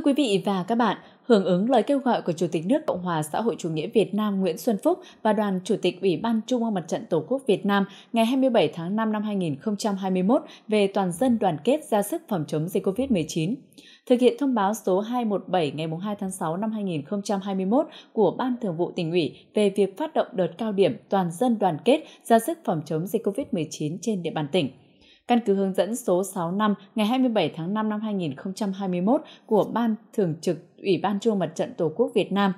Thưa quý vị và các bạn, hưởng ứng lời kêu gọi của Chủ tịch nước Cộng hòa xã hội chủ nghĩa Việt Nam Nguyễn Xuân Phúc và đoàn Chủ tịch Ủy ban Trung ương Mặt trận Tổ quốc Việt Nam ngày 27 tháng 5 năm 2021 về toàn dân đoàn kết ra sức phòng chống dịch COVID-19. Thực hiện thông báo số 217 ngày 2 tháng 6 năm 2021 của Ban Thường vụ tỉnh ủy về việc phát động đợt cao điểm toàn dân đoàn kết ra sức phòng chống dịch COVID-19 trên địa bàn tỉnh căn cứ hướng dẫn số 65 ngày 27 tháng 5 năm 2021 của Ban Thường trực Ủy ban Trung Mặt trận Tổ quốc Việt Nam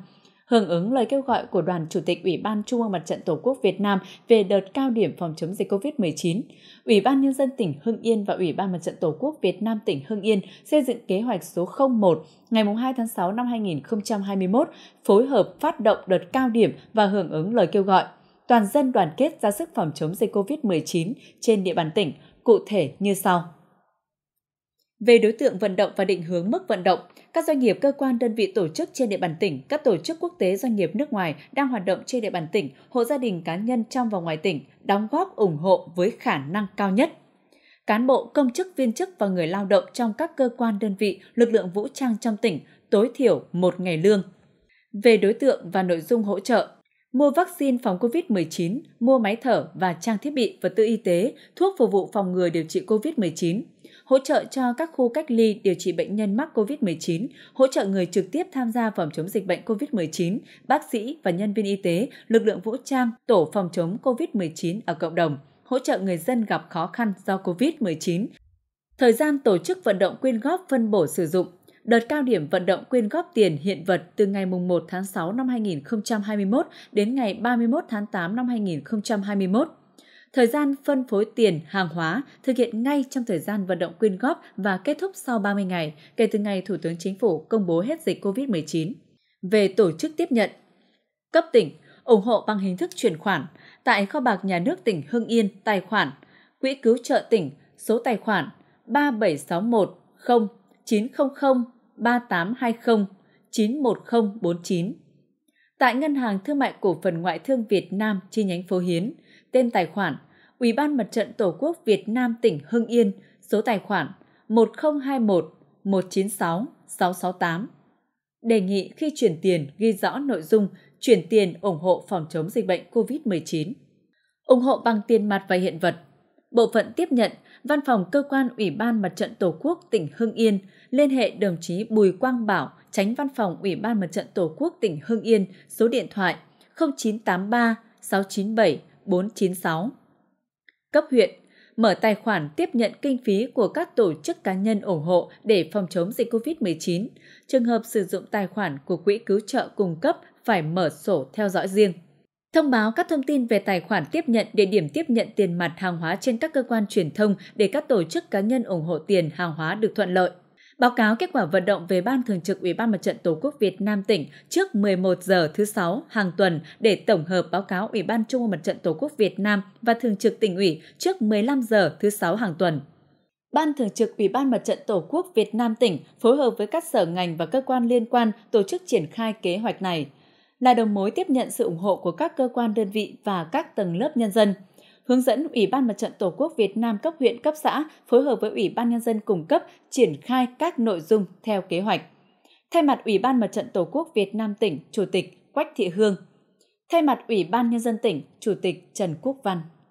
hưởng ứng lời kêu gọi của Đoàn Chủ tịch Ủy ban Trung ương Mặt trận Tổ quốc Việt Nam về đợt cao điểm phòng chống dịch COVID-19, Ủy ban Nhân dân tỉnh Hưng Yên và Ủy ban Mặt trận Tổ quốc Việt Nam tỉnh Hưng Yên xây dựng kế hoạch số 01 ngày 2 tháng 6 năm 2021 phối hợp phát động đợt cao điểm và hưởng ứng lời kêu gọi. Toàn dân đoàn kết ra sức phòng chống dịch COVID-19 trên địa bàn tỉnh, cụ thể như sau. Về đối tượng vận động và định hướng mức vận động, các doanh nghiệp, cơ quan, đơn vị tổ chức trên địa bàn tỉnh, các tổ chức quốc tế doanh nghiệp nước ngoài đang hoạt động trên địa bàn tỉnh, hộ gia đình cá nhân trong và ngoài tỉnh, đóng góp ủng hộ với khả năng cao nhất. Cán bộ, công chức, viên chức và người lao động trong các cơ quan đơn vị, lực lượng vũ trang trong tỉnh tối thiểu một ngày lương. Về đối tượng và nội dung hỗ trợ, mua vaccine phòng COVID-19, mua máy thở và trang thiết bị vật tư y tế, thuốc phục vụ phòng ngừa điều trị COVID-19, hỗ trợ cho các khu cách ly điều trị bệnh nhân mắc COVID-19, hỗ trợ người trực tiếp tham gia phòng chống dịch bệnh COVID-19, bác sĩ và nhân viên y tế, lực lượng vũ trang, tổ phòng chống COVID-19 ở cộng đồng, hỗ trợ người dân gặp khó khăn do COVID-19. Thời gian tổ chức vận động quyên góp phân bổ sử dụng đợt cao điểm vận động quyên góp tiền hiện vật từ ngày 1 tháng 6 năm 2021 đến ngày 31 tháng 8 năm 2021. Thời gian phân phối tiền, hàng hóa thực hiện ngay trong thời gian vận động quyên góp và kết thúc sau 30 ngày kể từ ngày Thủ tướng Chính phủ công bố hết dịch COVID-19. Về tổ chức tiếp nhận, cấp tỉnh ủng hộ bằng hình thức chuyển khoản tại kho bạc nhà nước tỉnh Hưng Yên tài khoản quỹ cứu trợ tỉnh số tài khoản 37610 900 3820 91049. Tại Ngân hàng Thương mại Cổ phần Ngoại thương Việt Nam chi nhánh Phố Hiến, tên tài khoản Ủy ban Mặt trận Tổ quốc Việt Nam tỉnh Hưng Yên, số tài khoản 1021 196 668. Đề nghị khi chuyển tiền ghi rõ nội dung chuyển tiền ủng hộ phòng chống dịch bệnh COVID-19. Ủng hộ bằng tiền mặt và hiện vật – Bộ phận tiếp nhận, Văn phòng Cơ quan Ủy ban Mặt trận Tổ quốc tỉnh Hưng Yên liên hệ đồng chí Bùi Quang Bảo, tránh Văn phòng Ủy ban Mặt trận Tổ quốc tỉnh Hưng Yên, số điện thoại 0983 697 496. Cấp huyện, mở tài khoản tiếp nhận kinh phí của các tổ chức cá nhân ủng hộ để phòng chống dịch COVID-19. Trường hợp sử dụng tài khoản của quỹ cứu trợ cung cấp phải mở sổ theo dõi riêng. Thông báo các thông tin về tài khoản tiếp nhận, địa điểm tiếp nhận tiền mặt hàng hóa trên các cơ quan truyền thông để các tổ chức cá nhân ủng hộ tiền hàng hóa được thuận lợi. Báo cáo kết quả vận động về Ban Thường trực Ủy ban Mặt trận Tổ quốc Việt Nam tỉnh trước 11 giờ thứ Sáu hàng tuần để tổng hợp báo cáo Ủy ban Trung ương Mặt trận Tổ quốc Việt Nam và Thường trực tỉnh ủy trước 15 giờ thứ Sáu hàng tuần. Ban Thường trực Ủy ban Mặt trận Tổ quốc Việt Nam tỉnh phối hợp với các sở ngành và cơ quan liên quan tổ chức triển khai kế hoạch này là đầu mối tiếp nhận sự ủng hộ của các cơ quan đơn vị và các tầng lớp nhân dân hướng dẫn Ủy ban Mặt trận Tổ quốc Việt Nam cấp huyện cấp xã phối hợp với Ủy ban nhân dân cung cấp triển khai các nội dung theo kế hoạch. Thay mặt Ủy ban Mặt trận Tổ quốc Việt Nam tỉnh, Chủ tịch Quách Thị Hương. Thay mặt Ủy ban nhân dân tỉnh, Chủ tịch Trần Quốc Văn.